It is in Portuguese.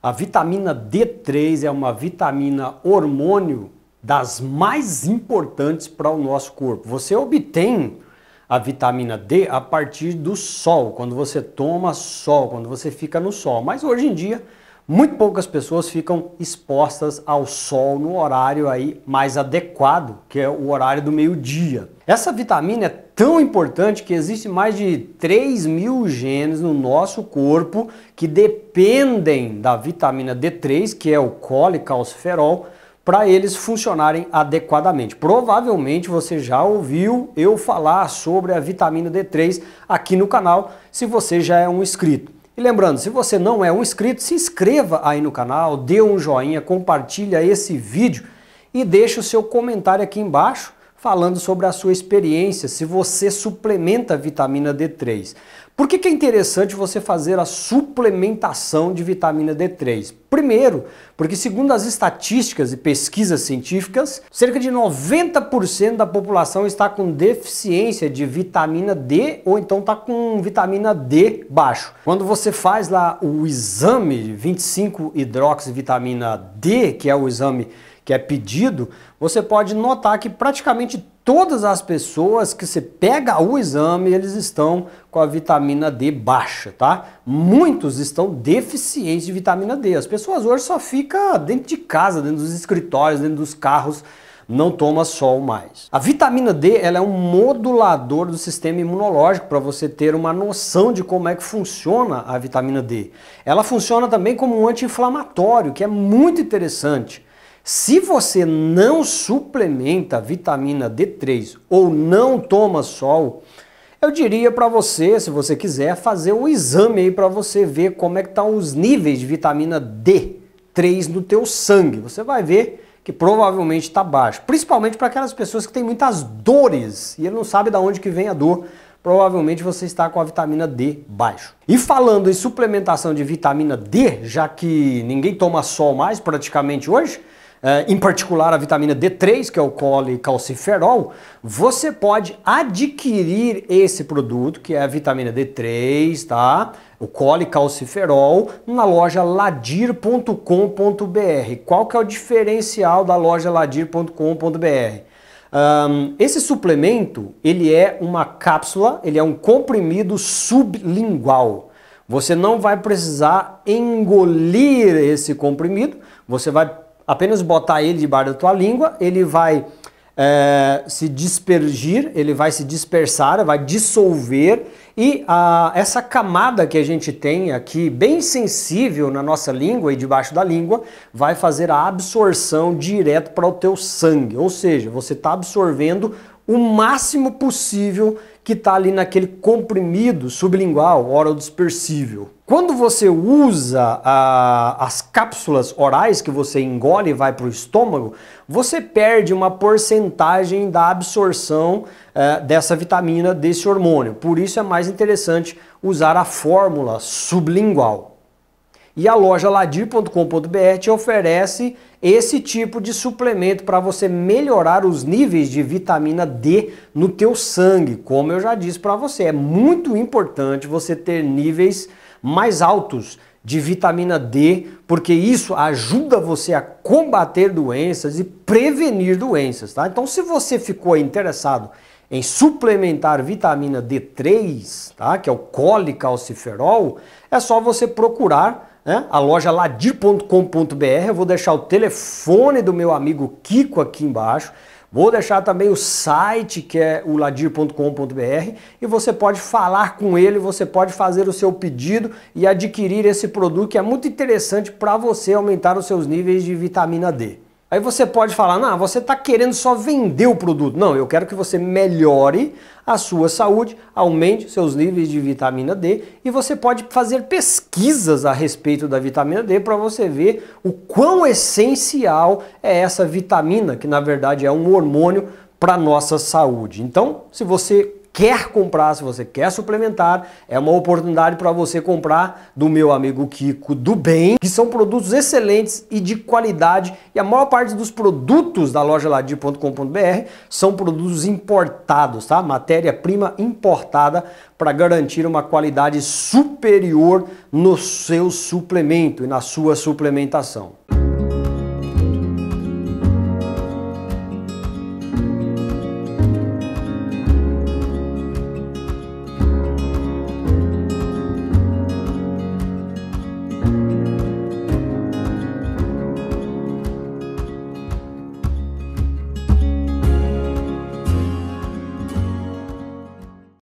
A vitamina D3 é uma vitamina hormônio das mais importantes para o nosso corpo. Você obtém a vitamina D a partir do sol, quando você toma sol, quando você fica no sol. Mas hoje em dia muito poucas pessoas ficam expostas ao sol no horário aí mais adequado, que é o horário do meio-dia. Essa vitamina é tão importante que existe mais de 3 mil genes no nosso corpo que dependem da vitamina D3, que é o colecalciferol, para eles funcionarem adequadamente. Provavelmente você já ouviu eu falar sobre a vitamina D3 aqui no canal, se você já é um inscrito. E lembrando, se você não é um inscrito, se inscreva aí no canal, dê um joinha, compartilha esse vídeo e deixe o seu comentário aqui embaixo falando sobre a sua experiência, se você suplementa vitamina D3. Por que, que, é interessante você fazer a suplementação de vitamina D3? Primeiro, porque segundo as estatísticas e pesquisas científicas, cerca de 90% da população está com deficiência de vitamina D ou então está com vitamina D baixo. Quando você faz lá o exame 25 hidroxivitamina D, que é o exame que é pedido, você pode notar que praticamente todas as pessoas que você pega o exame, eles estão com a vitamina D baixa, tá? Muitos estão deficientes de vitamina D. As pessoas hoje só ficam dentro de casa, dentro dos escritórios, dentro dos carros, não toma sol mais. A vitamina D ela é um modulador do sistema imunológico para você ter uma noção de como é que funciona a vitamina D. Ela funciona também como um anti-inflamatório, que é muito interessante. Se você não suplementa vitamina D3 ou não toma sol, eu diria para você, se você quiser, fazer um exame aí para você ver como é que estão tá os níveis de vitamina D3 no teu sangue. Você vai ver que provavelmente está baixo, principalmente para aquelas pessoas que têm muitas dores e ele não sabe de onde que vem a dor provavelmente você está com a vitamina D baixo. E falando em suplementação de vitamina D, já que ninguém toma sol mais praticamente hoje, eh, em particular a vitamina D3, que é o colecalciferol, você pode adquirir esse produto, que é a vitamina D3, tá? O colecalciferol, na loja ladir.com.br. Qual que é o diferencial da loja ladir.com.br? Um, esse suplemento, ele é uma cápsula, ele é um comprimido sublingual. Você não vai precisar engolir esse comprimido, você vai apenas botar ele debaixo da tua língua, ele vai é, se dispergir, ele vai se dispersar, vai dissolver e a, essa camada que a gente tem aqui, bem sensível na nossa língua e debaixo da língua, vai fazer a absorção direto para o teu sangue, ou seja, você está absorvendo o máximo possível que está ali naquele comprimido sublingual, oral dispersível. Quando você usa ah, as cápsulas orais que você engole e vai para o estômago, você perde uma porcentagem da absorção eh, dessa vitamina, desse hormônio. Por isso é mais interessante usar a fórmula sublingual. E a loja ladir.com.br te oferece esse tipo de suplemento para você melhorar os níveis de vitamina D no teu sangue. Como eu já disse para você, é muito importante você ter níveis mais altos de vitamina D, porque isso ajuda você a combater doenças e prevenir doenças, tá? Então, se você ficou interessado em suplementar vitamina D3, tá? Que é o colicalciferol, é só você procurar né? a loja ladir.com.br. Eu vou deixar o telefone do meu amigo Kiko aqui embaixo. Vou deixar também o site que é o ladir.com.br e você pode falar com ele, você pode fazer o seu pedido e adquirir esse produto que é muito interessante para você aumentar os seus níveis de vitamina D. Aí você pode falar, não, você está querendo só vender o produto. Não, eu quero que você melhore a sua saúde, aumente seus níveis de vitamina D e você pode fazer pesquisas a respeito da vitamina D para você ver o quão essencial é essa vitamina, que na verdade é um hormônio para nossa saúde. Então, se você quer comprar, se você quer suplementar, é uma oportunidade para você comprar do meu amigo Kiko do Bem, que são produtos excelentes e de qualidade. E a maior parte dos produtos da loja ladir.com.br são produtos importados, tá? Matéria-prima importada para garantir uma qualidade superior no seu suplemento e na sua suplementação.